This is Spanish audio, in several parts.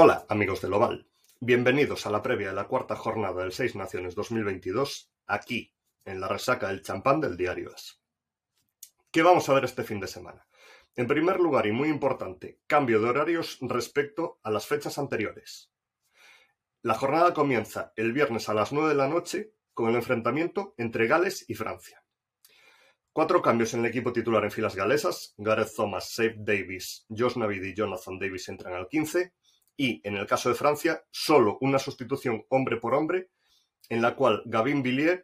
Hola, amigos del Oval. Bienvenidos a la previa de la cuarta jornada del Seis Naciones 2022, aquí, en la resaca del champán del diario As. ¿Qué vamos a ver este fin de semana? En primer lugar, y muy importante, cambio de horarios respecto a las fechas anteriores. La jornada comienza el viernes a las 9 de la noche con el enfrentamiento entre Gales y Francia. Cuatro cambios en el equipo titular en filas galesas. Gareth Thomas, Save Davis, Josh Navid y Jonathan Davis entran al 15 y, en el caso de Francia, solo una sustitución hombre por hombre, en la cual Gavin Villiers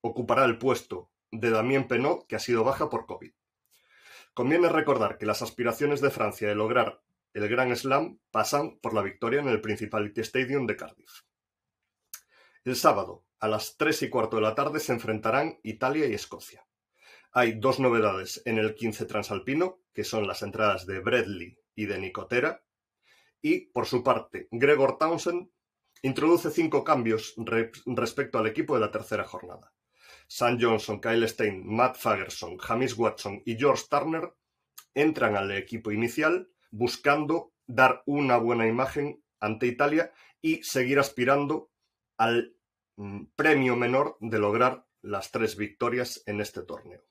ocupará el puesto de Damien Penot, que ha sido baja por COVID. Conviene recordar que las aspiraciones de Francia de lograr el gran Slam pasan por la victoria en el Principality Stadium de Cardiff. El sábado, a las 3 y cuarto de la tarde, se enfrentarán Italia y Escocia. Hay dos novedades en el 15 transalpino, que son las entradas de Bradley y de Nicotera, y, por su parte, Gregor Townsend introduce cinco cambios respecto al equipo de la tercera jornada. Sam Johnson, Kyle Stein, Matt Fagerson, James Watson y George Turner entran al equipo inicial buscando dar una buena imagen ante Italia y seguir aspirando al mm, premio menor de lograr las tres victorias en este torneo.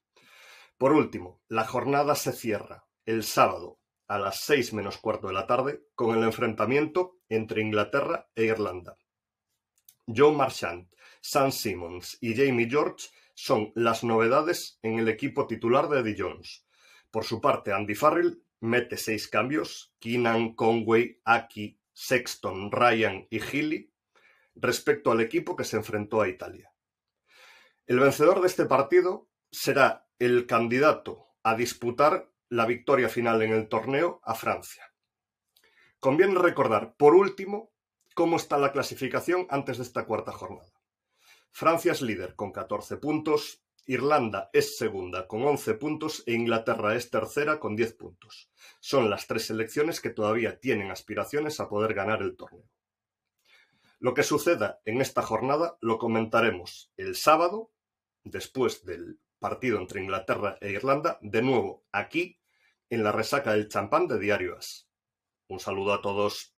Por último, la jornada se cierra el sábado a las seis menos cuarto de la tarde con el enfrentamiento entre Inglaterra e Irlanda. John Marchand, Sam Simmons y Jamie George son las novedades en el equipo titular de Jones. Por su parte, Andy Farrell mete seis cambios, Keenan, Conway, Aki, Sexton, Ryan y Healy, respecto al equipo que se enfrentó a Italia. El vencedor de este partido será el candidato a disputar la victoria final en el torneo a Francia. Conviene recordar, por último, cómo está la clasificación antes de esta cuarta jornada. Francia es líder con 14 puntos, Irlanda es segunda con 11 puntos e Inglaterra es tercera con 10 puntos. Son las tres selecciones que todavía tienen aspiraciones a poder ganar el torneo. Lo que suceda en esta jornada lo comentaremos el sábado, después del partido entre Inglaterra e Irlanda, de nuevo aquí en la resaca El champán de diarios. Un saludo a todos.